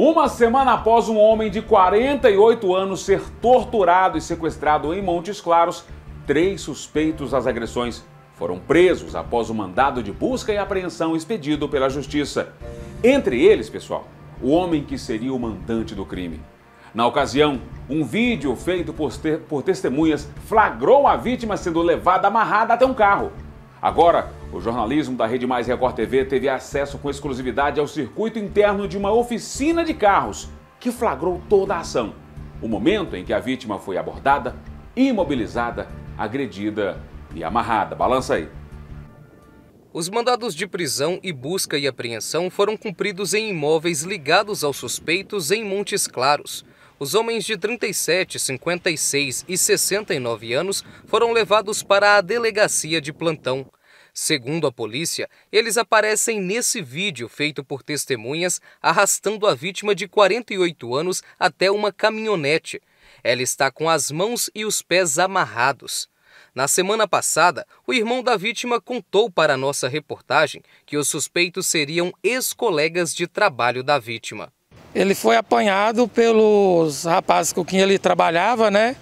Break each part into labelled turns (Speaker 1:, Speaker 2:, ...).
Speaker 1: Uma semana após um homem de 48 anos ser torturado e sequestrado em Montes Claros, três suspeitos das agressões foram presos após o mandado de busca e apreensão expedido pela justiça. Entre eles, pessoal, o homem que seria o mandante do crime. Na ocasião, um vídeo feito por, te por testemunhas flagrou a vítima sendo levada amarrada até um carro. Agora, o jornalismo da Rede Mais Record TV teve acesso com exclusividade ao circuito interno de uma oficina de carros que flagrou toda a ação. O momento em que a vítima foi abordada, imobilizada, agredida e amarrada. Balança aí.
Speaker 2: Os mandados de prisão e busca e apreensão foram cumpridos em imóveis ligados aos suspeitos em Montes Claros. Os homens de 37, 56 e 69 anos foram levados para a delegacia de plantão. Segundo a polícia, eles aparecem nesse vídeo feito por testemunhas arrastando a vítima de 48 anos até uma caminhonete. Ela está com as mãos e os pés amarrados. Na semana passada, o irmão da vítima contou para nossa reportagem que os suspeitos seriam ex-colegas de trabalho da vítima. Ele foi apanhado pelos rapazes com quem ele trabalhava, né?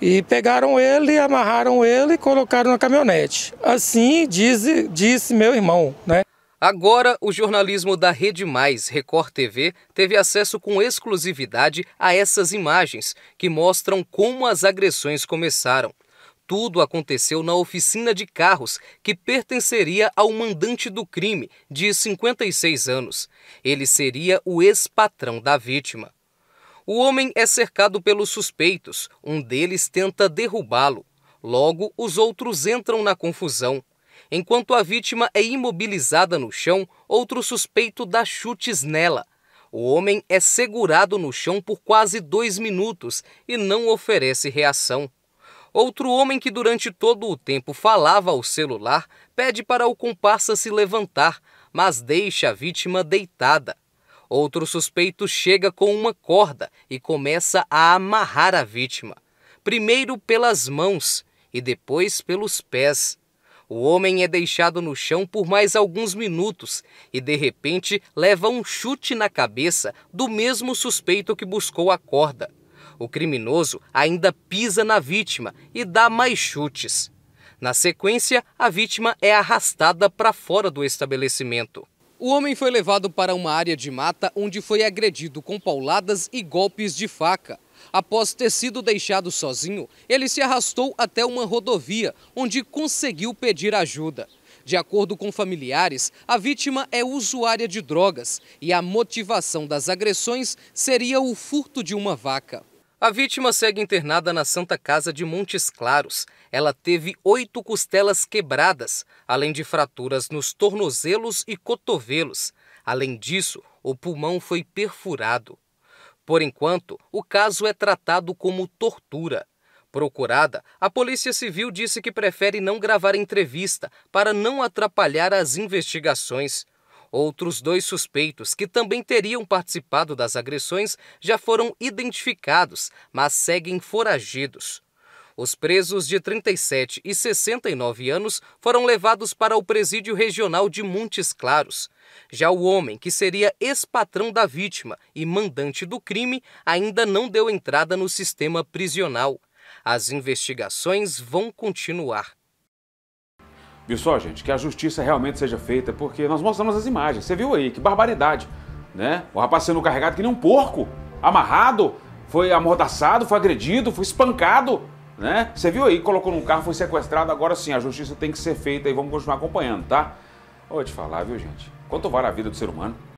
Speaker 2: E pegaram ele, amarraram ele e colocaram na caminhonete. Assim disse, disse meu irmão, né? Agora, o jornalismo da Rede Mais Record TV teve acesso com exclusividade a essas imagens que mostram como as agressões começaram. Tudo aconteceu na oficina de carros que pertenceria ao mandante do crime, de 56 anos. Ele seria o ex-patrão da vítima. O homem é cercado pelos suspeitos, um deles tenta derrubá-lo. Logo, os outros entram na confusão. Enquanto a vítima é imobilizada no chão, outro suspeito dá chutes nela. O homem é segurado no chão por quase dois minutos e não oferece reação. Outro homem que durante todo o tempo falava ao celular pede para o comparsa se levantar, mas deixa a vítima deitada. Outro suspeito chega com uma corda e começa a amarrar a vítima, primeiro pelas mãos e depois pelos pés. O homem é deixado no chão por mais alguns minutos e, de repente, leva um chute na cabeça do mesmo suspeito que buscou a corda. O criminoso ainda pisa na vítima e dá mais chutes. Na sequência, a vítima é arrastada para fora do estabelecimento. O homem foi levado para uma área de mata onde foi agredido com pauladas e golpes de faca. Após ter sido deixado sozinho, ele se arrastou até uma rodovia, onde conseguiu pedir ajuda. De acordo com familiares, a vítima é usuária de drogas e a motivação das agressões seria o furto de uma vaca. A vítima segue internada na Santa Casa de Montes Claros. Ela teve oito costelas quebradas, além de fraturas nos tornozelos e cotovelos. Além disso, o pulmão foi perfurado. Por enquanto, o caso é tratado como tortura. Procurada, a Polícia Civil disse que prefere não gravar entrevista para não atrapalhar as investigações. Outros dois suspeitos, que também teriam participado das agressões, já foram identificados, mas seguem foragidos. Os presos de 37 e 69 anos foram levados para o presídio regional de Montes Claros. Já o homem, que seria ex-patrão da vítima e mandante do crime, ainda não deu entrada no sistema prisional. As
Speaker 1: investigações vão continuar. Viu só, gente? Que a justiça realmente seja feita, porque nós mostramos as imagens. Você viu aí, que barbaridade, né? O rapaz sendo carregado que nem um porco, amarrado, foi amordaçado, foi agredido, foi espancado, né? Você viu aí, colocou num carro, foi sequestrado. Agora sim, a justiça tem que ser feita e vamos continuar acompanhando, tá? Vou te falar, viu, gente? Quanto vale a vida do ser humano?